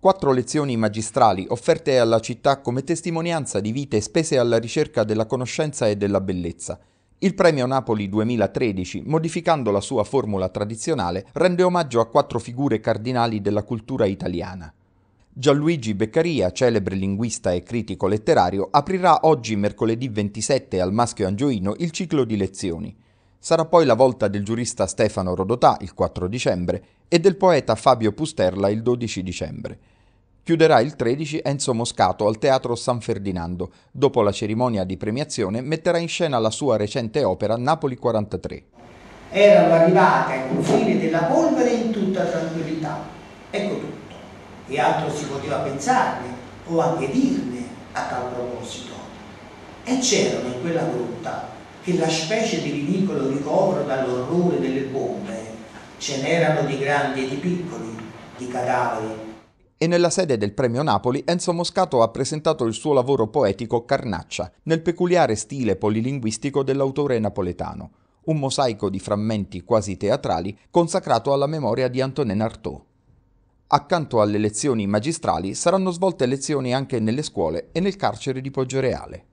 Quattro lezioni magistrali offerte alla città come testimonianza di vite spese alla ricerca della conoscenza e della bellezza. Il premio Napoli 2013, modificando la sua formula tradizionale, rende omaggio a quattro figure cardinali della cultura italiana. Gianluigi Beccaria, celebre linguista e critico letterario, aprirà oggi mercoledì 27 al Maschio Angioino il ciclo di lezioni. Sarà poi la volta del giurista Stefano Rodotà il 4 dicembre e del poeta Fabio Pusterla il 12 dicembre. Chiuderà il 13 Enzo Moscato al Teatro San Ferdinando. Dopo la cerimonia di premiazione metterà in scena la sua recente opera Napoli 43. Erano arrivate ai confini della polvere in tutta tranquillità. Ecco tutto. E altro si poteva pensarne o anche dirne a tal proposito. E c'erano in quella grotta che la specie di ridicolo ricovero dall'orrore delle bombe ce n'erano di grandi e di piccoli, di cadaveri. E nella sede del Premio Napoli Enzo Moscato ha presentato il suo lavoro poetico Carnaccia, nel peculiare stile polilinguistico dell'autore napoletano, un mosaico di frammenti quasi teatrali consacrato alla memoria di Antonin Artaud. Accanto alle lezioni magistrali saranno svolte lezioni anche nelle scuole e nel carcere di Poggioreale.